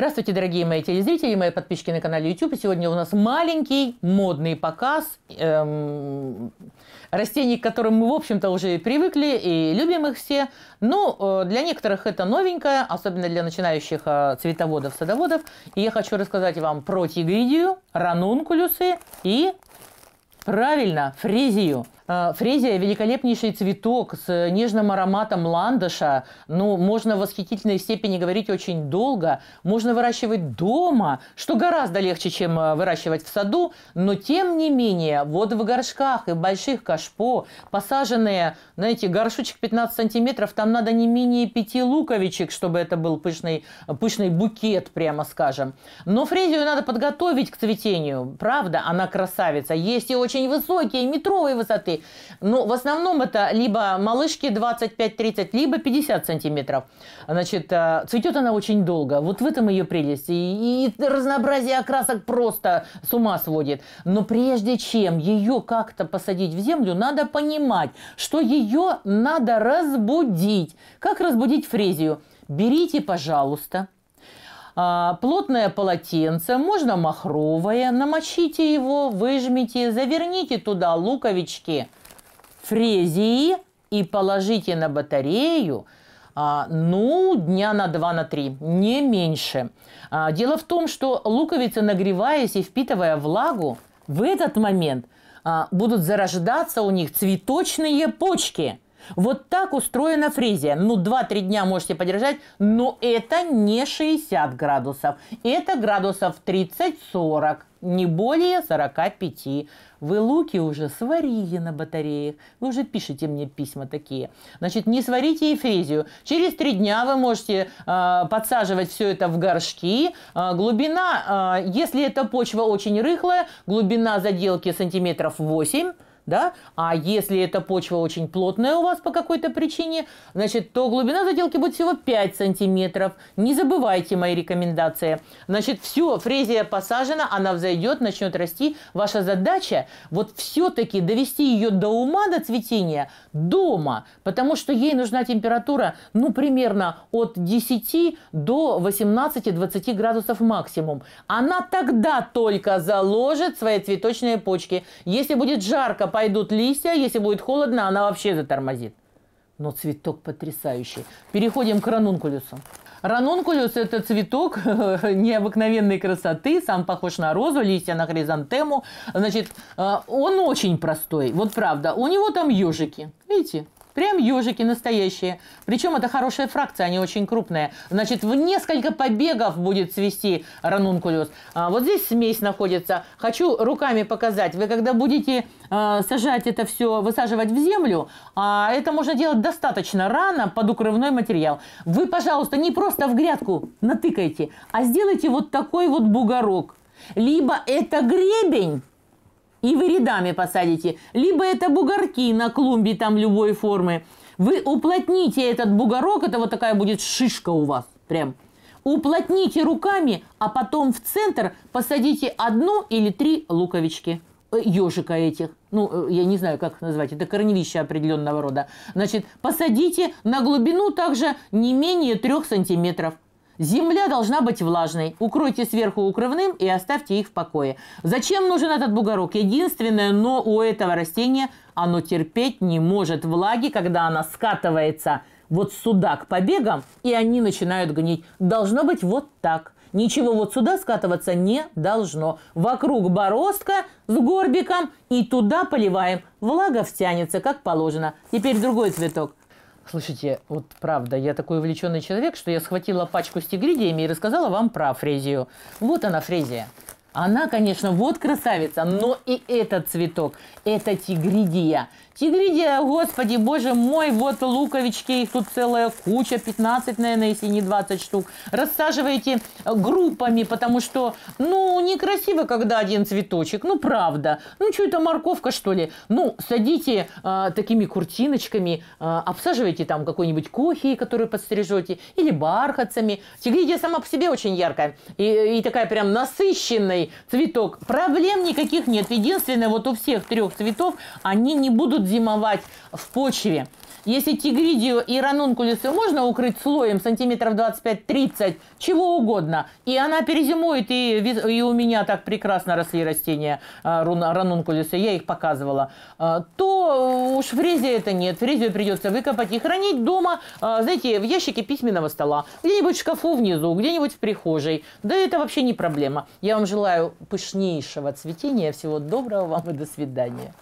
Здравствуйте, дорогие мои телезрители и мои подписчики на канале YouTube. Сегодня у нас маленький модный показ эм, растений, к которым мы, в общем-то, уже привыкли и любим их все. Ну, э, для некоторых это новенькое, особенно для начинающих э, цветоводов, садоводов. И я хочу рассказать вам про тигридию, ранункулюсы и, правильно, фрезию – а, Фрезия – великолепнейший цветок с нежным ароматом ландыша. Ну, можно в восхитительной степени говорить очень долго. Можно выращивать дома, что гораздо легче, чем э, выращивать в саду. Но, тем не менее, вот в горшках и больших кашпо, посаженные, знаете, горшочек 15 сантиметров, там надо не менее пяти луковичек, чтобы это был пышный, пышный букет, прямо скажем. Но фрезию надо подготовить к цветению. Правда, она красавица. Есть и очень высокие, метровой высоты, но ну, в основном это либо малышки 25-30, либо 50 сантиметров. Значит, э, цветет она очень долго. Вот в этом ее прелесть. И, и разнообразие окрасок просто с ума сводит. Но прежде чем ее как-то посадить в землю, надо понимать, что ее надо разбудить. Как разбудить фрезию? Берите, пожалуйста, а, плотное полотенце, можно махровое, намочите его, выжмите, заверните туда луковички – Фрезии и положите на батарею а, ну, дня на 2 на 3, не меньше. А, дело в том, что луковица нагреваясь и впитывая влагу, в этот момент а, будут зарождаться у них цветочные почки – вот так устроена фрезия. Ну, 2-3 дня можете подержать, но это не 60 градусов. Это градусов 30-40, не более 45. Вы луки уже сварили на батареях. Вы уже пишите мне письма такие. Значит, не сварите и фрезию. Через 3 дня вы можете э, подсаживать все это в горшки. Э, глубина, э, если эта почва очень рыхлая, глубина заделки сантиметров 8 см да? А если эта почва очень плотная у вас по какой-то причине, значит, то глубина заделки будет всего 5 сантиметров. Не забывайте мои рекомендации. Значит, все, фрезия посажена, она взойдет, начнет расти. Ваша задача вот все-таки довести ее до ума, до цветения дома, потому что ей нужна температура, ну, примерно от 10 до 18-20 градусов максимум. Она тогда только заложит свои цветочные почки. Если будет жарко, по пойдут листья, если будет холодно, она вообще затормозит. Но цветок потрясающий. Переходим к ранункулюсу. Ранункулюс – это цветок необыкновенной красоты, сам похож на розу, листья на хризантему. Значит, э, он очень простой, вот правда. У него там ежики, видите, Прям ежики настоящие. Причем это хорошая фракция, они очень крупные. Значит, в несколько побегов будет свести ранункулюс. А, вот здесь смесь находится. Хочу руками показать. Вы когда будете а, сажать это все, высаживать в землю, а, это можно делать достаточно рано под укрывной материал. Вы, пожалуйста, не просто в грядку натыкайте, а сделайте вот такой вот бугорок. Либо это гребень, и вы рядами посадите. Либо это бугорки на клумбе там любой формы. Вы уплотните этот бугорок, это вот такая будет шишка у вас прям. Уплотните руками, а потом в центр посадите одну или три луковички ежика э, этих, ну, э, я не знаю, как их назвать, это корневища определенного рода. Значит, посадите на глубину также не менее трех сантиметров. Земля должна быть влажной. Укройте сверху укрывным и оставьте их в покое. Зачем нужен этот бугорок? Единственное, но у этого растения оно терпеть не может влаги, когда она скатывается вот сюда к побегам, и они начинают гнить. Должно быть вот так. Ничего вот сюда скатываться не должно. Вокруг бороздка с горбиком и туда поливаем. Влага втянется, как положено. Теперь другой цветок. Слушайте, вот правда, я такой увлеченный человек, что я схватила пачку с тигридиями и рассказала вам про фрезию. Вот она, фрезия. Она, конечно, вот красавица, но и этот цветок, это тигридия. Тигридия, господи, боже мой, вот луковички, их тут целая куча, 15, наверное, если не 20 штук. Рассаживайте э, группами, потому что, ну, некрасиво, когда один цветочек, ну, правда. Ну, что это, морковка, что ли? Ну, садите э, такими куртиночками, э, обсаживайте там какой-нибудь кохи, который подстрижете, или бархатцами. Тигридия сама по себе очень яркая и, и такая прям насыщенный цветок. Проблем никаких нет. Единственное, вот у всех трех цветов они не будут зимовать в почве. Если тигридию и ранункулюсу можно укрыть слоем сантиметров 25-30, чего угодно, и она перезимует, и, и у меня так прекрасно росли растения а, ранункулюса, я их показывала, а, то э, уж фрезе это нет. Фрезию придется выкопать и хранить дома, а, знаете, в ящике письменного стола, где-нибудь в шкафу внизу, где-нибудь в прихожей. Да это вообще не проблема. Я вам желаю пышнейшего цветения. Всего доброго вам и до свидания.